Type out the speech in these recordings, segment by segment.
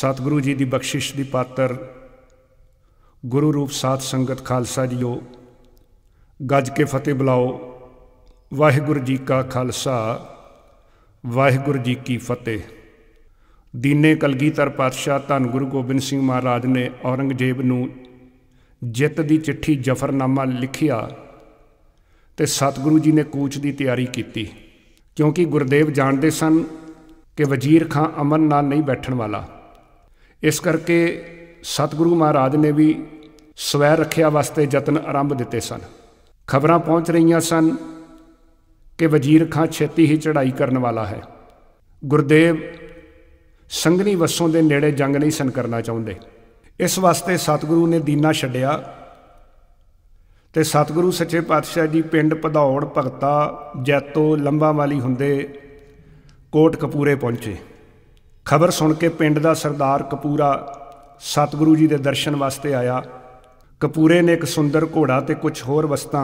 ਸਤਿਗੁਰੂ ਜੀ ਦੀ ਬਖਸ਼ਿਸ਼ ਦੀ ਪਾਤਰ ਗੁਰੂ ਰੂਪ ਸਾਧ ਸੰਗਤ ਖਾਲਸਾ ਜੀਓ ਗੱਜ ਕੇ ਫਤਿਹ ਬੁਲਾਓ ਵਾਹਿਗੁਰੂ ਜੀ ਕਾ ਖਾਲਸਾ ਵਾਹਿਗੁਰੂ ਜੀ ਕੀ ਫਤਿਹ ਦੀਨੇ ਕਲਗੀਧਰ ਪਾਤਸ਼ਾਹ ਧੰਨ ਗੁਰੂ ਗੋਬਿੰਦ ਸਿੰਘ ਮਹਾਰਾਜ ਨੇ ਔਰੰਗਜ਼ੇਬ ਨੂੰ ਜਿੱਤ ਦੀ ਚਿੱਠੀ ਜਫਰਨਾਮਾ ਲਿਖਿਆ ਤੇ ਸਤਿਗੁਰੂ ਜੀ ਨੇ ਕੂਚ ਦੀ ਤਿਆਰੀ ਕੀਤੀ ਕਿਉਂਕਿ ਗੁਰਦੇਵ ਜਾਣਦੇ ਸਨ ਕਿ ਵਜ਼ੀਰ ਖਾਂ ਅਮਨ ਨਾਲ ਨਹੀਂ ਬੈਠਣ ਵਾਲਾ ਇਸ ਕਰਕੇ ਸਤਿਗੁਰੂ ਮਹਾਰਾਜ ਨੇ ਵੀ ਸਵੈ ਰੱਖਿਆ ਵਾਸਤੇ ਯਤਨ ਆਰੰਭ ਦਿੱਤੇ ਸਨ ਖਬਰਾਂ ਪਹੁੰਚ ਰਹੀਆਂ ਸਨ ਕਿ ਵਜ਼ੀਰ ਖਾਂ ਛੇਤੀ ਹੀ ਚੜ੍ਹਾਈ ਕਰਨ ਵਾਲਾ ਹੈ ਗੁਰਦੇਵ ਸੰਗਨੀ ਵਸੋਂ ਦੇ ਨੇੜੇ ਜੰਗ ਨਹੀਂ ਸਨ ਕਰਨਾ ਚਾਹੁੰਦੇ ਇਸ ਵਾਸਤੇ ਸਤਿਗੁਰੂ ਨੇ ਦੀਨਾ ਛੱਡਿਆ ਤੇ ਸਤਿਗੁਰੂ ਸੱਚੇ ਪਾਤਸ਼ਾਹ ਜੀ ਪਿੰਡ ਪਧੌੜ ਭਗਤਾ ਜੈਤੋ ਲੰਬਾ ਵਾਲੀ ਹੁੰਦੇ ਕੋਟ ਕਪੂਰੇ ਪਹੁੰਚੇ ਖਬਰ ਸੁਣ ਕੇ ਪਿੰਡ ਦਾ ਸਰਦਾਰ ਕਪੂਰਾ ਸਤਿਗੁਰੂ ਜੀ ਦੇ ਦਰਸ਼ਨ ਵਾਸਤੇ ਆਇਆ ਕਪੂਰੇ ਨੇ ਇੱਕ ਸੁੰਦਰ ਘੋੜਾ ਤੇ ਕੁਝ ਹੋਰ ਵਸਤਾਂ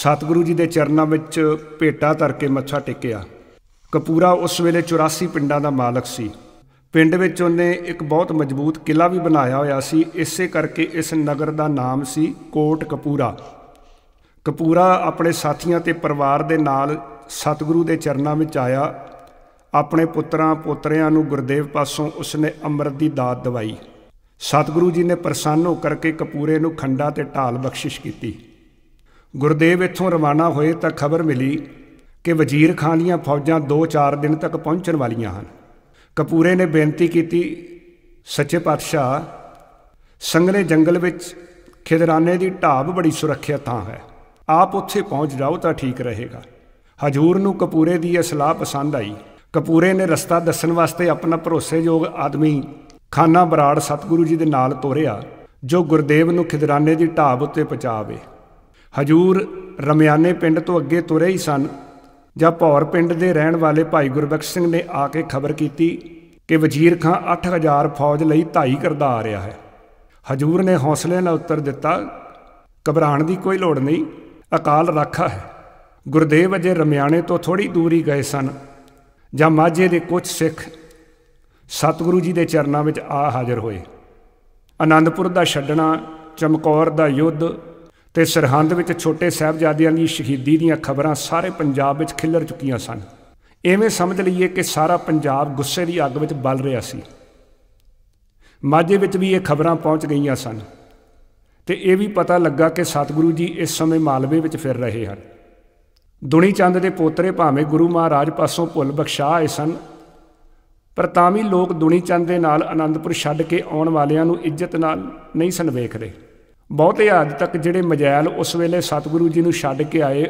ਸਤਿਗੁਰੂ ਜੀ ਦੇ ਚਰਨਾਂ ਵਿੱਚ ਭੇਟਾ ਧਰ ਕੇ ਮੱਛਾ ਟੇਕਿਆ ਕਪੂਰਾ ਉਸ ਵੇਲੇ 84 ਪਿੰਡਾਂ ਦਾ ਮਾਲਕ ਸੀ ਪਿੰਡ ਵਿੱਚ ਉਹਨੇ ਇੱਕ ਬਹੁਤ ਮਜ਼ਬੂਤ ਕਿਲਾ ਵੀ ਬਣਾਇਆ ਹੋਇਆ ਸੀ ਇਸੇ ਕਰਕੇ ਇਸ ਨਗਰ ਦਾ ਨਾਮ ਸੀ ਕੋਟ ਕਪੂਰਾ ਕਪੂਰਾ ਆਪਣੇ ਸਾਥੀਆਂ ਤੇ ਪਰਿਵਾਰ ਦੇ ਨਾਲ ਸਤਿਗੁਰੂ ਦੇ ਚਰਨਾਂ ਵਿੱਚ ਆਇਆ ਆਪਣੇ ਪੁੱਤਰਾਂ ਪੋਤਰਿਆਂ ਨੂੰ ਗੁਰਦੇਵ ਪਾਸੋਂ ਉਸਨੇ ਅੰਮ੍ਰਿਤ ਦੀ ਦਾਤ ਦਵਾਈ ਸਤਿਗੁਰੂ ਜੀ ਨੇ ਪ੍ਰਸੰਨ ਹੋ ਕਰਕੇ ਕਪੂਰੇ ਨੂੰ ਖੰਡਾ ਤੇ ਢਾਲ ਬਖਸ਼ਿਸ਼ ਕੀਤੀ ਗੁਰਦੇਵ ਇੱਥੋਂ ਰਵਾਨਾ ਹੋਏ ਤਾਂ ਖਬਰ ਮਿਲੀ ਕਿ ਵਜ਼ੀਰ ਖਾਨ ਦੀਆਂ ਫੌਜਾਂ 2-4 ਦਿਨ ਤੱਕ ਪਹੁੰਚਣ ਵਾਲੀਆਂ ਹਨ ਕਪੂਰੇ ਨੇ ਬੇਨਤੀ ਕੀਤੀ ਸੱਚੇ ਪਾਤਸ਼ਾਹ ਸੰਗਲੇ ਜੰਗਲ ਵਿੱਚ ਖਿਦਰਾਨੇ ਦੀ ਢਾਬ ਬੜੀ ਸੁਰੱਖਿਅਤ ਥਾਂ ਹੈ ਆਪ ਉੱਥੇ ਪਹੁੰਚ ਜਾਓ ਤਾਂ ਠੀਕ ਰਹੇਗਾ ਹਜੂਰ ਨੂੰ ਕਪੂਰੇ ਦੀ ਇਹ ਸਲਾਹ ਪਸੰਦ ਆਈ ਕਪੂਰੇ ਨੇ ਰਸਤਾ ਦੱਸਣ ਵਾਸਤੇ ਆਪਣਾ ਭਰੋਸੇਯੋਗ ਆਦਮੀ ਖਾਨਾ ਬਰਾੜ ਸਤਿਗੁਰੂ ਜੀ ਦੇ ਨਾਲ ਤੋਰਿਆ ਜੋ ਗੁਰਦੇਵ ਨੂੰ ਖਿਦਰਾਨੇ ਦੀ ਢਾਬ ਉੱਤੇ ਪਹੁੰਚਾਵੇ ਹਜੂਰ ਰਮਿਆਨੇ ਪਿੰਡ ਤੋਂ ਅੱਗੇ ਤੁਰੇ ਹੀ ਸਨ ਜਦ ਭੌਰ ਪਿੰਡ ਦੇ ਰਹਿਣ ਵਾਲੇ ਭਾਈ ਗੁਰਬਖਸ਼ ਸਿੰਘ ਨੇ ਆ ਕੇ ਖਬਰ ਕੀਤੀ ਕਿ ਵਜ਼ੀਰ ਖਾਂ 8000 ਫੌਜ ਲਈ ਧਾਈ ਕਰਦਾ ਆ ਰਿਹਾ ਹੈ ਹਜੂਰ ਨੇ ਹੌਸਲੇ ਨਾਲ ਉੱਤਰ ਦਿੱਤਾ ਘਬਰਾਣ ਦੀ ਕੋਈ ਲੋੜ ਨਹੀਂ ਅਕਾਲ ਰਾਖਾ ਹੈ ਗੁਰਦੇਵ ਅਜੇ ਰਮਿਆਣੇ ਤੋਂ ਥੋੜੀ ਦੂਰੀ ਗਏ ਸਨ ਜਾਂ ਮਾਝੇ ਦੇ ਕੁਝ ਸਿੱਖ ਸਤਿਗੁਰੂ ਜੀ ਦੇ ਚਰਨਾਂ ਵਿੱਚ ਆ ਹਾਜ਼ਰ ਹੋਏ ਆਨੰਦਪੁਰ ਦਾ ਛੱਡਣਾ ਚਮਕੌਰ ਦਾ ਯੁੱਧ ਤੇ ਸਰਹੰਦ ਵਿੱਚ ਛੋਟੇ ਸਹਿਬਜ਼ਾਦਿਆਂ ਦੀ ਸ਼ਹੀਦੀ ਦੀਆਂ ਖਬਰਾਂ ਸਾਰੇ ਪੰਜਾਬ ਵਿੱਚ ਖਿਲਰ ਚੁੱਕੀਆਂ ਸਨ ਐਵੇਂ ਸਮਝ ਲਈਏ ਕਿ ਸਾਰਾ ਪੰਜਾਬ ਗੁੱਸੇ ਦੀ ਅੱਗ ਵਿੱਚ ਬਲ ਰਿਹਾ ਸੀ ਮਾਝੇ ਵਿੱਚ ਵੀ ਇਹ ਖਬਰਾਂ ਪਹੁੰਚ ਗਈਆਂ ਸਨ ਤੇ ਇਹ ਵੀ ਪਤਾ ਲੱਗਾ ਕਿ ਸਤਿਗੁਰੂ ਜੀ ਇਸ ਸਮੇਂ ਮਾਲਵੇ ਵਿੱਚ ਫਿਰ ਰਹੇ ਹਨ ਦੁਨੀ ਚੰਦ ਦੇ ਪੋਤਰੇ ਭਾਵੇਂ ਗੁਰੂ ਮਹਾਰਾਜ ਪਾਸੋਂ ਭੁੱਲ ਬਖਸ਼ਾ ਆਏ ਸਨ ਪਰ ਤਾਂ ਵੀ ਲੋਕ ਦੁਨੀ ਚੰਦ ਦੇ ਨਾਲ ਆਨੰਦਪੁਰ ਛੱਡ ਕੇ ਆਉਣ ਵਾਲਿਆਂ ਨੂੰ ਇੱਜ਼ਤ ਨਾਲ ਨਹੀਂ ਸਨ ਵੇਖਦੇ ਬਹੁਤੇ ਹੱਦ ਤੱਕ ਜਿਹੜੇ ਮਜੈਲ ਉਸ ਵੇਲੇ ਸਤਿਗੁਰੂ ਜੀ ਨੂੰ ਛੱਡ ਕੇ ਆਏ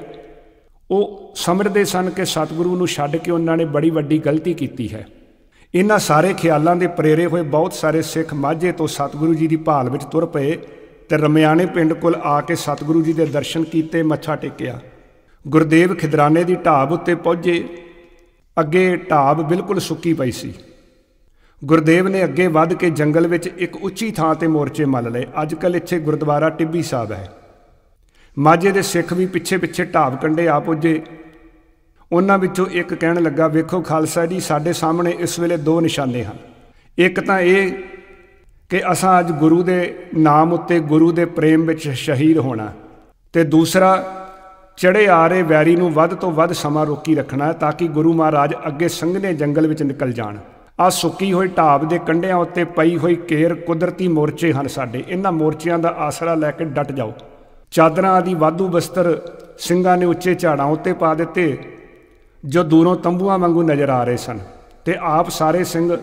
ਉਹ ਸਮਝਦੇ ਸਨ ਕਿ ਸਤਿਗੁਰੂ ਨੂੰ ਛੱਡ ਕੇ ਉਹਨਾਂ ਨੇ ਬੜੀ ਵੱਡੀ ਗਲਤੀ ਕੀਤੀ ਹੈ ਇਹਨਾਂ ਸਾਰੇ ਖਿਆਲਾਂ ਦੇ ਪ੍ਰੇਰੇ ਹੋਏ ਬਹੁਤ ਸਾਰੇ ਸਿੱਖ ਮਾਝੇ ਤੋਂ ਸਤਿਗੁਰੂ ਜੀ ਦੀ ਭਾਲ ਵਿੱਚ ਤੁਰ ਪਏ ਤੇ ਰਮਿਆਣੇ ਪਿੰਡ ਕੋਲ ਆ ਕੇ ਸਤਿਗੁਰੂ ਜੀ ਦੇ ਦਰਸ਼ਨ ਕੀਤੇ ਮੱਛਾ ਟੇਕਿਆ ਗੁਰਦੇਵ ਖਿਦਰਾਨੇ ਦੀ ਢਾਬ ਉੱਤੇ ਪਹੁੰਚੇ ਅੱਗੇ ਢਾਬ ਬਿਲਕੁਲ ਸੁੱਕੀ ਪਈ ਸੀ ਗੁਰਦੇਵ ਨੇ ਅੱਗੇ ਵੱਧ ਕੇ ਜੰਗਲ ਵਿੱਚ ਇੱਕ ਉੱਚੀ ਥਾਂ ਤੇ ਮੋਰਚੇ ਮੱਲ ਲਏ ਅੱਜ ਕੱਲ ਇੱਥੇ ਗੁਰਦੁਆਰਾ ਟਿੱਬੀ ਸਾਹਿਬ ਹੈ ਮਾਝੇ ਦੇ ਸਿੱਖ ਵੀ ਪਿੱਛੇ-ਪਿੱਛੇ ਢਾਬ ਕੰਡੇ ਆ ਪੁੱਜੇ ਉਹਨਾਂ ਵਿੱਚੋਂ ਇੱਕ ਕਹਿਣ ਲੱਗਾ ਵੇਖੋ ਖਾਲਸਾ ਜੀ ਸਾਡੇ ਸਾਹਮਣੇ ਇਸ ਵੇਲੇ ਦੋ ਨਿਸ਼ਾਨੇ ਹਨ ਇੱਕ ਤਾਂ ਇਹ ਕਿ ਅਸਾਂ ਅੱਜ ਗੁਰੂ ਦੇ ਨਾਮ ਉੱਤੇ ਗੁਰੂ ਦੇ ਪ੍ਰੇਮ ਵਿੱਚ ਸ਼ਹੀਦ ਹੋਣਾ ਤੇ ਦੂਸਰਾ ਚੜੇ ਆ ਰਹੇ ਵੈਰੀ ਨੂੰ ਵੱਧ ਤੋਂ ਵੱਧ ਸਮਾਂ ਰੋਕੀ ਰੱਖਣਾ ਹੈ ਤਾਂ ਕਿ ਗੁਰੂ ਮਹਾਰਾਜ ਅੱਗੇ ਸੰਘਣੇ ਜੰਗਲ ਵਿੱਚ ਨਿਕਲ ਜਾਣ ਆ ਸੁੱਕੀ ਹੋਈ ਢਾਬ ਦੇ ਕੰਢਿਆਂ ਉੱਤੇ ਪਈ ਹੋਈ ਕੇਰ ਕੁਦਰਤੀ ਮੋਰਚੇ ਹਨ ਸਾਡੇ ਇਹਨਾਂ ਮੋਰਚਿਆਂ ਦਾ ਆਸਰਾ ਲੈ ਕੇ ਡਟ ਜਾਓ ਚਾਦਰਾਂ ਆਦੀ ਵਾਧੂ ਬਸਤਰ ਸਿੰਘਾਂ ਨੇ ਉੱਚੇ ਝਾੜਾਂ ਉੱਤੇ ਪਾ ਦਿੱਤੇ ਜੋ ਦੂਰੋਂ ਤੰਬੂਆਂ ਵਾਂਗੂ ਨਜ਼ਰ ਆ ਰਹੇ ਸਨ ਤੇ ਆਪ ਸਾਰੇ ਸਿੰਘ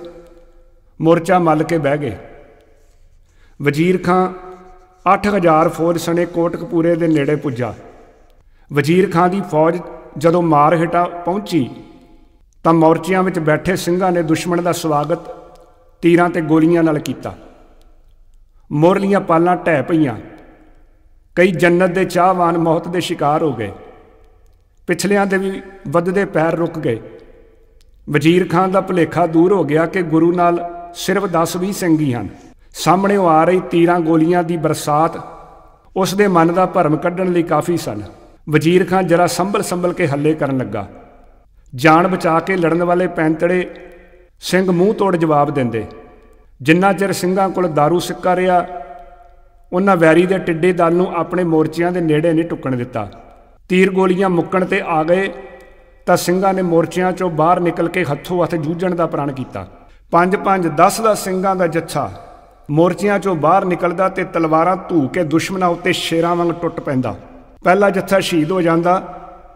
ਮੋਰਚਾ ਮੱਲ ਕੇ ਬਹਿ ਗਏ ਵਜ਼ੀਰ ਖਾਂ 8000 ਫੌਜ ਸਣੇ ਕੋਟਕਪੂਰੇ ਦੇ ਨੇੜੇ ਪੁੱਜਾ ਵਜ਼ੀਰ ਖਾਨ ਦੀ ਫੌਜ ਜਦੋਂ ਹਟਾ ਪਹੁੰਚੀ ਤਾਂ ਮੋਰਚਿਆਂ ਵਿੱਚ ਬੈਠੇ ਸਿੰਘਾਂ ਨੇ ਦੁਸ਼ਮਣ ਦਾ ਸਵਾਗਤ ਤੀਰਾਂ ਤੇ ਗੋਲੀਆਂ ਨਾਲ ਕੀਤਾ ਮੋਰਲੀਆਂ ਪਾਲਾਂ ਢਹਿ ਪਈਆਂ ਕਈ ਜੰਨਤ ਦੇ ਚਾਹਵਾਨ ਮੌਤ ਦੇ ਸ਼ਿਕਾਰ ਹੋ ਗਏ ਪਿਛਲਿਆਂ ਦੇ ਵੀ ਵੱਧਦੇ ਪੈਰ ਰੁਕ ਗਏ ਵਜ਼ੀਰ ਖਾਨ ਦਾ ਭੁਲੇਖਾ ਦੂਰ ਹੋ ਗਿਆ ਕਿ ਗੁਰੂ ਨਾਲ ਸਿਰਫ 10-20 ਸਿੰਘ ਹੀ ਹਨ ਸਾਹਮਣੇ ਆ ਰਹੀ ਤੀਰਾਂ ਗੋਲੀਆਂ ਦੀ ਬਰਸਾਤ ਉਸ ਦੇ ਮਨ ਦਾ ਭਰਮ ਕੱਢਣ ਲਈ ਕਾਫੀ ਸਨ ਵਜ਼ੀਰ ਖਾਨ ਜਰਾ ਸੰਭਲ ਸੰਭਲ ਕੇ ਹੱਲੇ ਕਰਨ ਲੱਗਾ ਜਾਨ ਬਚਾ ਕੇ ਲੜਨ ਵਾਲੇ ਪੈਂਤੜੇ ਸਿੰਘ ਮੂੰਹ ਤੋੜ ਜਵਾਬ ਦਿੰਦੇ ਜਿੰਨਾ ਚਿਰ ਸਿੰਘਾਂ ਕੋਲ दारू ਸਿੱਕਾ ਰਿਆ ਉਹਨਾਂ ਵੈਰੀ ਦੇ ਟਿੱਡੇ ਦਲ ਨੂੰ ਆਪਣੇ ਮੋਰਚਿਆਂ ਦੇ ਨੇੜੇ ਨਹੀਂ ਟੁੱਕਣ ਦਿੱਤਾ ਤੀਰ ਗੋਲੀਆਂ ਮੁੱਕਣ ਤੇ ਆ ਗਏ ਤਾਂ ਸਿੰਘਾਂ ਨੇ ਮੋਰਚਿਆਂ 'ਚੋਂ ਬਾਹਰ ਨਿਕਲ ਕੇ ਹੱਥੋਂ ਹੱਥ ਜੂਝਣ ਦਾ ਪ੍ਰਣ ਕੀਤਾ ਪੰਜ ਪੰਜ 10 ਦਾ ਸਿੰਘਾਂ ਦਾ ਜੱਥਾ ਮੋਰਚਿਆਂ 'ਚੋਂ ਬਾਹਰ ਨਿਕਲਦਾ ਤੇ ਤਲਵਾਰਾਂ ਧੂ ਕੇ ਦੁਸ਼ਮਣਾਂ ਉੱਤੇ ਸ਼ੇਰਾਂ ਵਾਂਗ ਟੁੱਟ ਪੈਂਦਾ ਪਹਿਲਾ ਜੱਥਾ ਸ਼ਹੀਦ ਹੋ ਜਾਂਦਾ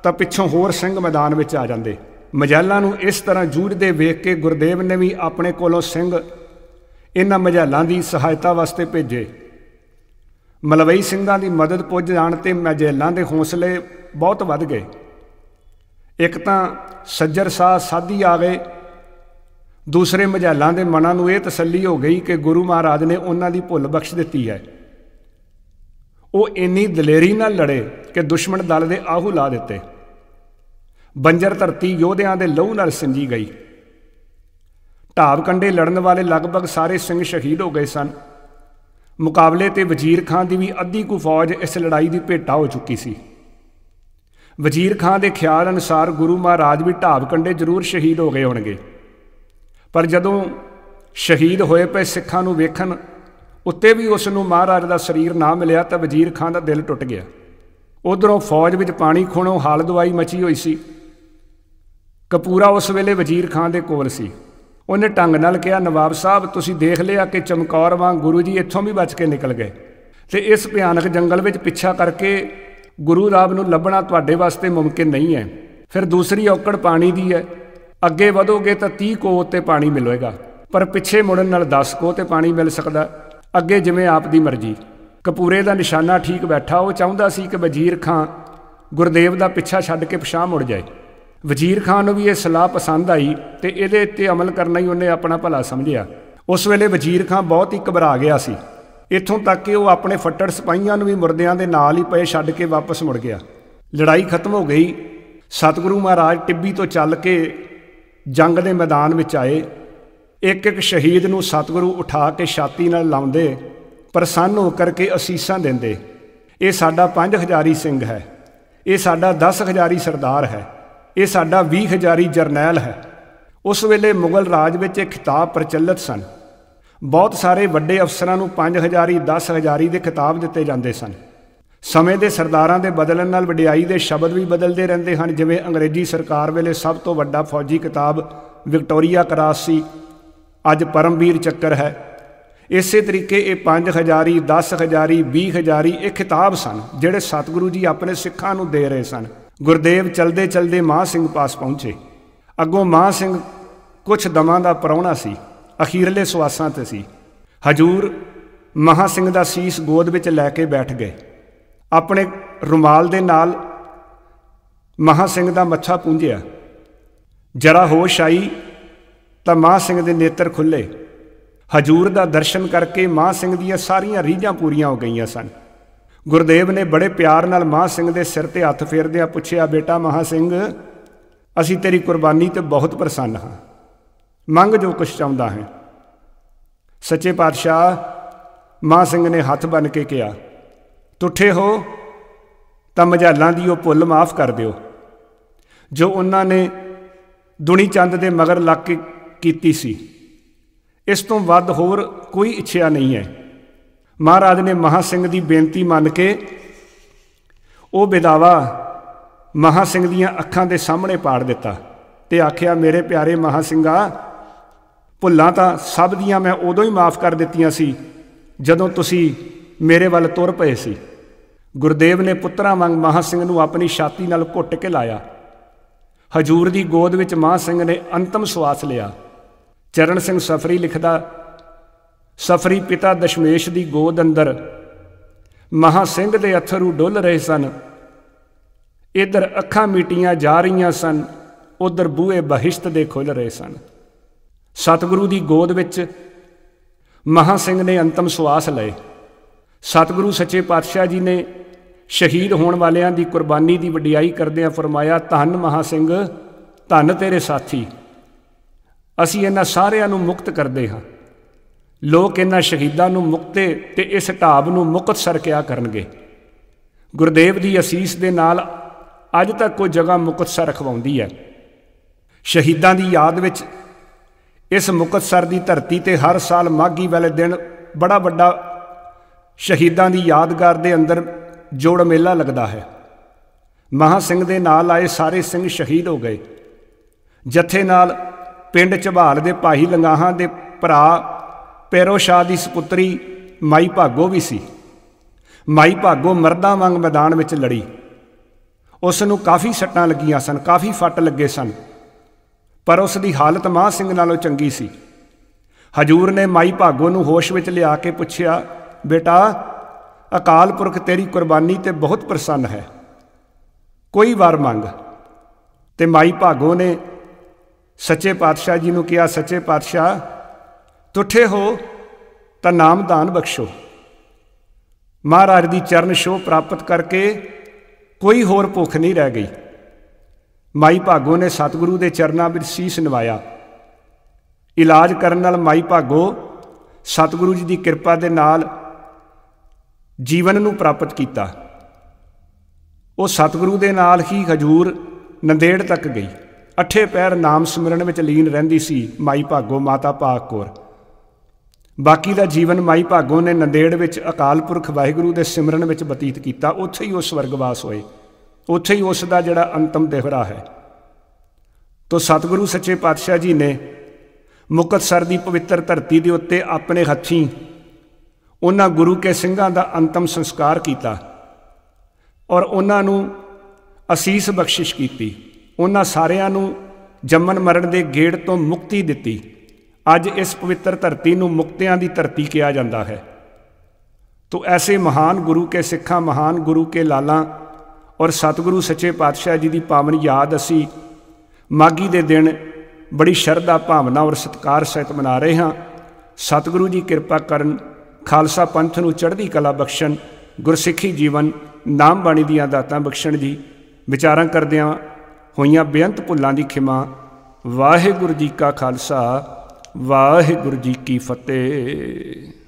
ਤਾਂ ਪਿੱਛੋਂ ਹੋਰ ਸਿੰਘ ਮੈਦਾਨ ਵਿੱਚ ਆ ਜਾਂਦੇ ਮਜਾਲਾਂ ਨੂੰ ਇਸ ਤਰ੍ਹਾਂ ਜੂਝਦੇ ਵੇਖ ਕੇ ਗੁਰਦੇਵ ਨੇ ਵੀ ਆਪਣੇ ਕੋਲੋਂ ਸਿੰਘ ਇਹਨਾਂ ਮਜਾਲਾਂ ਦੀ ਸਹਾਇਤਾ ਵਾਸਤੇ ਭੇਜੇ ਮਲਵਈ ਸਿੰਘਾਂ ਦੀ ਮਦਦ ਪੁੱਜ ਜਾਣ ਤੇ ਮਜਾਲਾਂ ਦੇ ਹੌਸਲੇ ਬਹੁਤ ਵੱਧ ਗਏ ਇੱਕ ਤਾਂ ਸੱਜਰ ਸਾਹ ਸਾਧੀ ਆ ਗਏ ਦੂਸਰੇ ਮਜਾਲਾਂ ਦੇ ਮਨਾਂ ਨੂੰ ਇਹ ਤਸੱਲੀ ਹੋ ਗਈ ਕਿ ਗੁਰੂ ਮਹਾਰਾਜ ਨੇ ਉਹਨਾਂ ਦੀ ਭੁੱਲ ਬਖਸ਼ ਦਿੱਤੀ ਹੈ ਉਹ ਇੰਨੀ ਦਲੇਰੀ ਨਾਲ ਲੜੇ ਕਿ ਦੁਸ਼ਮਣ ਦਲ ਦੇ ਆਹੂ ਲਾ ਦਿੱਤੇ ਬੰਜਰ ਧਰਤੀ ਯੋਧਿਆਂ ਦੇ ਲਹੂ ਨਾਲ ਸਿੰਜੀ ਗਈ ਢਾਬ ਕੰਡੇ ਲੜਨ ਵਾਲੇ ਲਗਭਗ ਸਾਰੇ ਸਿੰਘ ਸ਼ਹੀਦ ਹੋ ਗਏ ਸਨ ਮੁਕਾਬਲੇ ਤੇ ਵਜ਼ੀਰ ਖਾਨ ਦੀ ਵੀ ਅੱਧੀ ਕੁ ਫੌਜ ਇਸ ਲੜਾਈ ਦੀ ਭੇਟਾ ਹੋ ਚੁੱਕੀ ਸੀ ਵਜ਼ੀਰ ਖਾਨ ਦੇ ਖਿਆਲ ਅਨੁਸਾਰ ਗੁਰੂ ਮਹਾਰਾਜ ਵੀ ਢਾਬ ਕੰਡੇ ਜ਼ਰੂਰ ਸ਼ਹੀਦ ਹੋ ਗਏ ਹੋਣਗੇ ਪਰ ਜਦੋਂ ਸ਼ਹੀਦ ਹੋਏ ਪਏ ਸਿੱਖਾਂ ਨੂੰ ਵੇਖਣ ਉੱਤੇ ਵੀ ਉਸ ਨੂੰ ਮਹਾਰਾਜ ਦਾ ਸਰੀਰ ਨਾ ਮਿਲਿਆ ਤਾਂ ਵਜ਼ੀਰ ਖਾਨ ਦਾ ਦਿਲ ਟੁੱਟ ਗਿਆ ਉਧਰੋਂ ਫੌਜ ਵਿੱਚ ਪਾਣੀ ਖੋਣੋਂ ਹਾਲ ਦਵਾਈ ਮਚੀ ਹੋਈ ਸੀ ਕਪੂਰਾ ਉਸ ਵੇਲੇ ਵਜ਼ੀਰ ਖਾਨ ਦੇ ਕੋਲ ਸੀ ਉਹਨੇ ਟੰਗ ਨਾਲ ਕਿਹਾ ਨਵਾਬ ਸਾਹਿਬ ਤੁਸੀਂ ਦੇਖ ਲਿਆ ਕਿ ਚਮਕੌਰ ਵਾਂ ਗੁਰੂ ਜੀ ਇੱਥੋਂ ਵੀ ਬਚ ਕੇ ਨਿਕਲ ਗਏ ਤੇ ਇਸ ਭਿਆਨਕ ਜੰਗਲ ਵਿੱਚ ਪਿੱਛਾ ਕਰਕੇ ਗੁਰੂ ਰਾਮ ਨੂੰ ਲੱਭਣਾ ਤੁਹਾਡੇ ਵਾਸਤੇ ਮੁਮਕਿਨ ਨਹੀਂ ਹੈ ਫਿਰ ਦੂਸਰੀ ਔਕੜ ਪਾਣੀ ਦੀ ਹੈ ਅੱਗੇ ਵਧੋਗੇ ਤਾਂ 30 ਕੋਹ ਤੇ ਪਾਣੀ ਮਿਲੇਗਾ ਪਰ ਪਿੱਛੇ ਮੁੜਨ ਨਾਲ 10 ਕੋਹ ਤੇ ਪਾਣੀ ਮਿਲ ਸਕਦਾ ਅੱਗੇ ਜਿਵੇਂ ਆਪ ਦੀ ਮਰਜ਼ੀ ਕਪੂਰੇ ਦਾ ਨਿਸ਼ਾਨਾ ਠੀਕ ਬੈਠਾ ਉਹ ਚਾਹੁੰਦਾ ਸੀ ਕਿ ਵਜ਼ੀਰ ਖਾਨ ਗੁਰਦੇਵ ਦਾ ਪਿੱਛਾ ਛੱਡ ਕੇ ਪਛਾਹ ਮੁੜ ਜਾਏ ਵਜ਼ੀਰ ਖਾਨ ਨੂੰ ਵੀ ਇਹ ਸਲਾਹ ਪਸੰਦ ਆਈ ਤੇ ਇਹਦੇ ਤੇ ਅਮਲ ਕਰਨਾ ਹੀ ਉਹਨੇ ਆਪਣਾ ਭਲਾ ਸਮਝਿਆ ਉਸ ਵੇਲੇ ਵਜ਼ੀਰ ਖਾਨ ਬਹੁਤ ਹੀ ਘਬਰਾ ਗਿਆ ਸੀ ਇੱਥੋਂ ਤੱਕ ਕਿ ਉਹ ਆਪਣੇ ਫੱਟੜ ਸਿਪਾਹੀਆਂ ਨੂੰ ਵੀ ਮੁਰਦਿਆਂ ਦੇ ਨਾਲ ਹੀ ਪਏ ਛੱਡ ਕੇ ਵਾਪਸ ਮੁੜ ਗਿਆ ਲੜਾਈ ਖਤਮ ਹੋ ਗਈ ਸਤਿਗੁਰੂ ਮਹਾਰਾਜ ਟਿੱਬੀ ਤੋਂ ਚੱਲ ਕੇ ਜੰਗ ਦੇ ਮੈਦਾਨ ਵਿੱਚ ਆਏ ਇੱਕ ਇੱਕ ਸ਼ਹੀਦ ਨੂੰ ਸਤਿਗੁਰੂ ਉਠਾ ਕੇ ਛਾਤੀ ਨਾਲ ਲਾਉਂਦੇ ਪ੍ਰਸੰਨ ਹੋ ਕਰਕੇ ਅਸੀਸਾਂ ਦਿੰਦੇ ਇਹ ਸਾਡਾ 5000 ਸਿੰਘ ਹੈ ਇਹ ਸਾਡਾ 10000 ਸਰਦਾਰ ਹੈ ਇਹ ਸਾਡਾ 20000 ਜਰਨੈਲ ਹੈ ਉਸ ਵੇਲੇ ਮੁਗਲ ਰਾਜ ਵਿੱਚ ਇਹ ਖਿਤਾਬ ਪ੍ਰਚਲਿਤ ਸਨ ਬਹੁਤ ਸਾਰੇ ਵੱਡੇ ਅਫਸਰਾਂ ਨੂੰ 5000 10000 ਦੇ ਖਿਤਾਬ ਦਿੱਤੇ ਜਾਂਦੇ ਸਨ ਸਮੇਂ ਦੇ ਸਰਦਾਰਾਂ ਦੇ ਬਦਲਣ ਨਾਲ ਵਡਿਆਈ ਦੇ ਸ਼ਬਦ ਵੀ ਬਦਲਦੇ ਰਹਿੰਦੇ ਹਨ ਜਿਵੇਂ ਅੰਗਰੇਜ਼ੀ ਸਰਕਾਰ ਵੇਲੇ ਸਭ ਤੋਂ ਵੱਡਾ ਫੌਜੀ ਕਿਤਾਬ ਵਿਕਟੋਰੀਆ ਕਰਾਸ ਸੀ ਅੱਜ ਪਰਮਵੀਰ ਚੱਕਰ ਹੈ ਇਸੇ ਤਰੀਕੇ ਇਹ 5 ਹਜ਼ਾਰੀ 10 ਹਜ਼ਾਰੀ 20 ਹਜ਼ਾਰੀ ਇਹ ਖਿਤਾਬ ਸਨ ਜਿਹੜੇ ਸਤਿਗੁਰੂ ਜੀ ਆਪਣੇ ਸਿੱਖਾਂ ਨੂੰ ਦੇ ਰਹੇ ਸਨ ਗੁਰਦੇਵ ਚਲਦੇ ਚਲਦੇ ਮਾਹ ਸਿੰਘ ਪਾਸ ਪਹੁੰਚੇ ਅੱਗੋਂ ਮਾਹ ਸਿੰਘ ਕੁਝ ਦਮਾਂ ਦਾ ਪਰੌਣਾ ਸੀ ਅਖੀਰਲੇ ਸਵਾਸਾਂ ਤੇ ਸੀ ਹਜੂਰ ਮਹਾ ਸਿੰਘ ਦਾ ਸੀਸ ਗੋਦ ਵਿੱਚ ਲੈ ਕੇ ਬੈਠ ਗਏ ਆਪਣੇ ਰੁਮਾਲ ਦੇ ਨਾਲ ਮਹਾ ਸਿੰਘ ਦਾ ਮੱਥਾ ਪੂੰਝਿਆ ਜਰਾ ਹੋਸ਼ ਆਈ ਤਾਂ ਮਾਹ ਸਿੰਘ ਦੇ ਨੇਤਰ ਖੁੱਲੇ ਹਜੂਰ ਦਾ ਦਰਸ਼ਨ ਕਰਕੇ ਮਾਹ ਸਿੰਘ ਦੀਆਂ ਸਾਰੀਆਂ ਰੀਝਾਂ ਪੂਰੀਆਂ ਹੋ ਗਈਆਂ ਸਨ ਗੁਰਦੇਵ ਨੇ ਬੜੇ ਪਿਆਰ ਨਾਲ ਮਾਹ ਸਿੰਘ ਦੇ ਸਿਰ ਤੇ ਹੱਥ ਫੇਰਦਿਆਂ ਪੁੱਛਿਆ ਬੇਟਾ ਮਹਾ ਸਿੰਘ ਅਸੀਂ ਤੇਰੀ ਕੁਰਬਾਨੀ ਤੇ ਬਹੁਤ ਪ੍ਰਸੰਨ ਹਾਂ ਮੰਗ ਜੋ ਕੁਛ ਚਾਹੁੰਦਾ ਹੈ ਸੱਚੇ ਪਾਤਸ਼ਾਹ ਮਾਹ ਸਿੰਘ ਨੇ ਹੱਥ ਬੰਨ ਕੇ ਕਿਹਾ ਤੁਠੇ ਹੋ ਤਾਂ ਮਝਾਲਾਂ ਦੀ ਉਹ ਭੁੱਲ ਮਾਫ ਕਰ ਦਿਓ ਜੋ ਉਹਨਾਂ ਨੇ ਦੁਨੀ ਚੰਦ ਦੇ ਮਗਰ ਲੱਗ ਕੇ ਕੀਤੀ ਸੀ ਇਸ ਤੋਂ ਵੱਧ ਹੋਰ ਕੋਈ ਇੱਛਾ ਨਹੀਂ ਹੈ ਮਹਾਰਾਜ ਨੇ ਮਹਾ ਸਿੰਘ ਦੀ ਬੇਨਤੀ ਮੰਨ ਕੇ ਉਹ ਬਿਦਾਵਾ ਮਹਾ ਸਿੰਘ ਦੀਆਂ ਅੱਖਾਂ ਦੇ ਸਾਹਮਣੇ ਪਾੜ ਦਿੱਤਾ ਤੇ ਆਖਿਆ ਮੇਰੇ ਪਿਆਰੇ ਮਹਾ ਸਿੰਘਾ ਭੁੱਲਾਂ ਤਾਂ ਸਭ ਦੀਆਂ ਮੈਂ ਉਦੋਂ ਹੀ ਮਾਫ ਕਰ ਦਿੱਤੀਆਂ ਸੀ ਜਦੋਂ ਤੁਸੀਂ ਮੇਰੇ ਵੱਲ ਤੁਰ ਪਏ ਸੀ ਗੁਰਦੇਵ ਨੇ ਪੁੱਤਰਾਂ ਵਾਂਗ ਮਹਾ ਸਿੰਘ ਨੂੰ ਆਪਣੀ ਛਾਤੀ ਨਾਲ ਘੁੱਟ ਕੇ ਲਾਇਆ ਹਜੂਰ ਦੀ ਗੋਦ ਵਿੱਚ ਮਹਾ ਸਿੰਘ ਨੇ ਅੰਤਮ ਸਵਾਸ ਲਿਆ ਚਰਨ ਸਿੰਘ ਸਫਰੀ ਲਿਖਦਾ ਸਫਰੀ ਪਿਤਾ ਦਸ਼ਮੇਸ਼ ਦੀ ਗੋਦ ਅੰਦਰ ਮਹਾ ਸਿੰਘ ਦੇ ਅਥਰੂ ਡੁੱਲ ਰਹੇ ਸਨ ਇਧਰ ਅੱਖਾਂ ਮੀਟੀਆਂ ਜਾ ਰਹੀਆਂ ਸਨ ਉਧਰ ਬੂਹੇ ਬਹਿਸ਼ਤ ਦੇ ਖੁੱਲ ਰਹੇ ਸਨ ਸਤਿਗੁਰੂ ਦੀ ਗੋਦ ਵਿੱਚ ਮਹਾ ਸਿੰਘ ਨੇ ਅੰਤਮ ਸਵਾਸ ਲਏ ਸਤਿਗੁਰੂ ਸੱਚੇ ਪਾਤਸ਼ਾਹ ਜੀ ਨੇ ਸ਼ਹੀਦ ਹੋਣ ਵਾਲਿਆਂ ਦੀ ਕੁਰਬਾਨੀ ਦੀ ਵਡਿਆਈ ਕਰਦਿਆਂ ਫਰਮਾਇਆ ਧੰਨ ਮਹਾ ਸਿੰਘ ਧੰਨ ਤੇਰੇ ਸਾਥੀ ਅਸੀਂ ਇਹਨਾਂ ਸਾਰਿਆਂ ਨੂੰ ਮੁਕਤ ਕਰਦੇ ਹਾਂ ਲੋਕ ਇਹਨਾਂ ਸ਼ਹੀਦਾਂ ਨੂੰ ਮੁਕਤੇ ਤੇ ਇਸ ਢਾਬ ਨੂੰ ਮੁਕਤਸਰ ਕਿਆ ਕਰਨਗੇ ਗੁਰਦੇਵ ਦੀ ਅਸੀਸ ਦੇ ਨਾਲ ਅੱਜ ਤੱਕ ਕੋਈ ਜਗ੍ਹਾ ਮੁਕਤਸਰ ਰਖਵਾਉਂਦੀ ਹੈ ਸ਼ਹੀਦਾਂ ਦੀ ਯਾਦ ਵਿੱਚ ਇਸ ਮੁਕਤਸਰ ਦੀ ਧਰਤੀ ਤੇ ਹਰ ਸਾਲ ਮਾਗੀ ਵਾਲੇ ਦਿਨ ਬੜਾ ਵੱਡਾ ਸ਼ਹੀਦਾਂ ਦੀ ਯਾਦਗਾਰ ਦੇ ਅੰਦਰ ਜੋੜ ਮੇਲਾ ਲੱਗਦਾ ਹੈ ਮਹਾ ਸਿੰਘ ਦੇ ਨਾਲ ਆਏ ਸਾਰੇ ਸਿੰਘ ਸ਼ਹੀਦ ਹੋ ਗਏ ਜਥੇ ਨਾਲ ਪਿੰਡ ਝਬਾਲ ਦੇ ਭਾਈ ਲੰਗਾਹਾਂ ਦੇ ਭਰਾ ਪੈਰੋ ਸ਼ਾਹ ਦੀ ਸੁਪੁੱਤਰੀ ਮਾਈ ਭਾਗੋ ਵੀ ਸੀ ਮਾਈ ਭਾਗੋ ਮਰਦਾਂ ਵਾਂਗ ਮੈਦਾਨ ਵਿੱਚ ਲੜੀ ਉਸ ਨੂੰ ਕਾਫੀ ਸੱਟਾਂ ਲੱਗੀਆਂ ਸਨ ਕਾਫੀ ਫੱਟ ਲੱਗੇ ਸਨ ਪਰ ਉਸ ਦੀ ਹਾਲਤ ਮਾਹ ਸਿੰਘ ਨਾਲੋਂ ਚੰਗੀ ਸੀ ਹਜੂਰ ਨੇ ਮਾਈ ਭਾਗੋ ਨੂੰ ਹੋਸ਼ ਵਿੱਚ ਲਿਆ ਕੇ ਪੁੱਛਿਆ ਬੇਟਾ ਅਕਾਲ ਪੁਰਖ ਤੇਰੀ ਕੁਰਬਾਨੀ ਤੇ ਬਹੁਤ ਪ੍ਰਸੰਨ ਹੈ ਕੋਈ ਵਾਰ ਮੰਗ ਤੇ ਮਾਈ ਭਾਗੋ ਨੇ ਸੱਚੇ ਪਾਤਸ਼ਾਹ ਜੀ ਨੂੰ ਕਿਹਾ ਸੱਚੇ ਪਾਤਸ਼ਾਹ ਤੁਠੇ ਹੋ ਤਾਂ ਨਾਮਦਾਨ ਬਖਸ਼ੋ ਮਹਾਰਾਜ ਦੀ ਚਰਨ ਛੋਹ ਪ੍ਰਾਪਤ ਕਰਕੇ ਕੋਈ ਹੋਰ ਭੁੱਖ ਨਹੀਂ ਰਹਿ ਗਈ ਮਾਈ ਭਾਗੋ ਨੇ ਸਤਿਗੁਰੂ ਦੇ ਚਰਨਾਂ ਵਿੱਚ ਸੀਸ ਨਵਾਇਆ ਇਲਾਜ ਕਰਨ ਨਾਲ ਮਾਈ ਭਾਗੋ ਸਤਿਗੁਰੂ ਜੀ ਦੀ ਕਿਰਪਾ ਦੇ ਨਾਲ ਜੀਵਨ ਨੂੰ ਪ੍ਰਾਪਤ ਕੀਤਾ ਉਹ ਸਤਿਗੁਰੂ ਦੇ ਨਾਲ ਹੀ ਹਜੂਰ ਨੰਦੇੜ ਤੱਕ ਗਈ ਅਠੇ ਪੈਰ ਨਾਮ ਸਿਮਰਨ ਵਿੱਚ ਲੀਨ ਰਹਿੰਦੀ ਸੀ ਮਾਈ ਭਾਗੋ ਮਾਤਾ ਭਾਗ ਕੋਰ ਬਾਕੀ ਦਾ ਜੀਵਨ ਮਾਈ ਭਾਗੋ ਨੇ ਨੰਦੇੜ ਵਿੱਚ ਅਕਾਲ ਪੁਰਖ ਵਾਹਿਗੁਰੂ ਦੇ ਸਿਮਰਨ ਵਿੱਚ ਬਤੀਤ ਕੀਤਾ ਉੱਥੇ ਹੀ ਉਹ ਸਵਰਗਵਾਸ ਹੋਏ ਉੱਥੇ ਹੀ ਉਸ ਦਾ ਜਿਹੜਾ ਅੰਤਮ ਦਿਹਰਾ ਹੈ ਤੋ ਸਤਿਗੁਰੂ ਸੱਚੇ ਪਾਤਸ਼ਾਹ ਜੀ ਨੇ ਮੁਕਤਸਰ ਦੀ ਪਵਿੱਤਰ ਧਰਤੀ ਦੇ ਉੱਤੇ ਆਪਣੇ ਹੱਥੀਂ ਉਹਨਾਂ ਗੁਰੂ ਕੇ ਸਿੰਘਾਂ ਦਾ ਅੰਤਮ ਸੰਸਕਾਰ ਕੀਤਾ ਔਰ ਉਹਨਾਂ ਨੂੰ ਅਸੀਸ ਬਖਸ਼ਿਸ਼ ਕੀਤੀ ਉਹਨਾਂ ਸਾਰਿਆਂ ਨੂੰ ਜੰਮਨ ਮਰਨ ਦੇ ਗੇੜ ਤੋਂ ਮੁਕਤੀ ਦਿੱਤੀ ਅੱਜ ਇਸ ਪਵਿੱਤਰ ਧਰਤੀ ਨੂੰ ਮੁਕਤਿਆਂ ਦੀ ਧਰਤੀ ਕਿਹਾ ਜਾਂਦਾ ਹੈ ਤੋ ਐਸੇ ਮਹਾਨ ਗੁਰੂ ਕੇ ਸਿੱਖਾਂ ਮਹਾਨ ਗੁਰੂ ਕੇ ਲਾਲਾਂ ਔਰ ਸਤਿਗੁਰੂ ਸੱਚੇ ਪਾਤਸ਼ਾਹ ਜੀ ਦੀ ਪਾਵਨ ਯਾਦ ਅਸੀਂ ਮਾਗੀ ਦੇ ਦਿਨ ਬੜੀ ਸ਼ਰਧਾ ਭਾਵਨਾ ਔਰ ਸਤਕਾਰ ਸਹਿਤ ਮਨਾ ਰਹੇ ਹਾਂ ਸਤਿਗੁਰੂ ਜੀ ਕਿਰਪਾ ਕਰਨ ਖਾਲਸਾ ਪੰਥ ਨੂੰ ਚੜ੍ਹਦੀ ਕਲਾ ਬਖਸ਼ਣ ਗੁਰਸਿੱਖੀ ਜੀਵਨ ਨਾਮ ਬਾਣੀ ਦੀਆਂ ਦਾਤਾਂ ਬਖਸ਼ਣ ਜੀ ਵਿਚਾਰਾਂ ਕਰਦਿਆਂ ਹੋਈਆਂ ਬੇਅੰਤ ਭੁੱਲਾਂ ਦੀ ਖਿਮਾ ਵਾਹਿਗੁਰੂ ਜੀ ਕਾ ਖਾਲਸਾ ਵਾਹਿਗੁਰੂ ਜੀ ਕੀ ਫਤਿਹ